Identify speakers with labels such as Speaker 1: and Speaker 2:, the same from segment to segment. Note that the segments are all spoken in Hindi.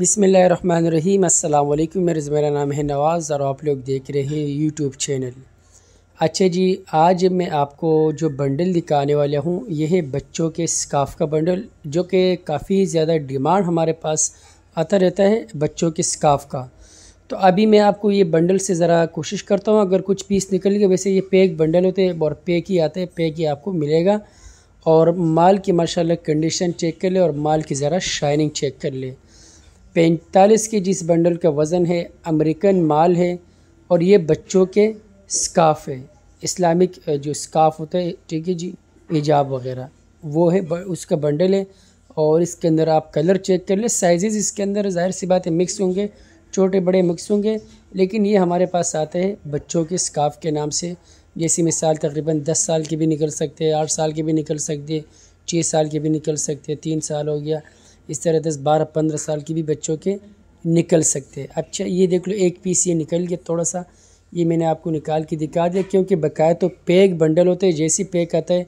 Speaker 1: बिसमीम अल्लाम मेरे मेरा नाम है नवाज़ और आप लोग देख रहे हैं यूट्यूब चैनल अच्छा जी आज मैं आपको जो बंडल दिखाने वाला हूँ यह है बच्चों के स्काफ का बंडल जो कि काफ़ी ज़्यादा डिमांड हमारे पास आता रहता है बच्चों के स्काफ का तो अभी मैं आपको ये बंडल से ज़रा कोशिश करता हूँ अगर कुछ पीस निकल गए वैसे ये पैक बंडल होते हैं और पैक ही आते हैं पैक ही आपको मिलेगा और माल की माशाल्लाह कंडीशन चेक कर ले और माल की ज़रा शाइनिंग चेक कर ले पैंतालीस के जिस बंडल का वज़न है अमेरिकन माल है और ये बच्चों के स्काफ है इस्लामिक जो स्काफ होता है ठीक है जी हिजाब वगैरह वो है उसका बंडल है और इसके अंदर आप कलर चेक कर ले साइजेस इसके अंदर ज़ाहिर सी बात है मिक्स होंगे छोटे बड़े मिक्स होंगे लेकिन ये हमारे पास आते हैं बच्चों के स्काफ के नाम से जैसी मिसाल तकरीबन दस साल के भी निकल सकते हैं आठ साल के भी निकल सकते हैं छः साल के भी निकल सकते हैं तीन साल हो गया इस तरह दस बारह पंद्रह साल की भी बच्चों के निकल सकते हैं अच्छा ये देख लो एक पीस ये निकल गया थोड़ा सा ये मैंने आपको निकाल के दिखा दिया क्योंकि बकाया तो पैक बंडल होते हैं जैसे पैक आता है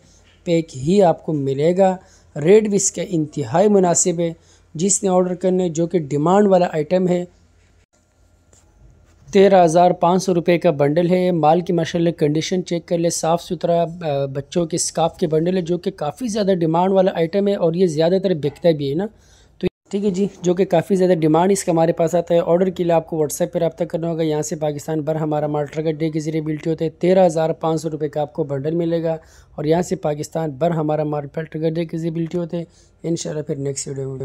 Speaker 1: पैक ही आपको मिलेगा रेट भी इसका इंतहाई मुनासिब है जिसने ऑर्डर करने जो कि डिमांड वाला आइटम है तेरह हज़ार पाँच सौ रुपये का बंडल है माल की माशाल्लाह कंडीशन चेक कर ले साफ़ सुथरा बच्चों के स्काफ के बंडल है जो कि काफ़ी ज़्यादा डिमांड वाला आइटम है और ये ज़्यादातर बिकता भी है ना ठीक है जी जो कि काफ़ी ज़्यादा डिमांड इसका हमारे पास आता है ऑर्डर के लिए आपको व्हाट्सएप पर रबा करना होगा यहाँ से पाकिस्तान भर हमारा माल ट्रक डे के ज़रिए बिल्टी होता है तेरह हज़ार पाँच सौ रुपये का आपको बंडल मिलेगा और यहाँ से पाकिस्तान भर हमारा माल ट्रक डे के ज़रिए बिल्टी होते हैं इन फिर नेक्स्ट वीडियो में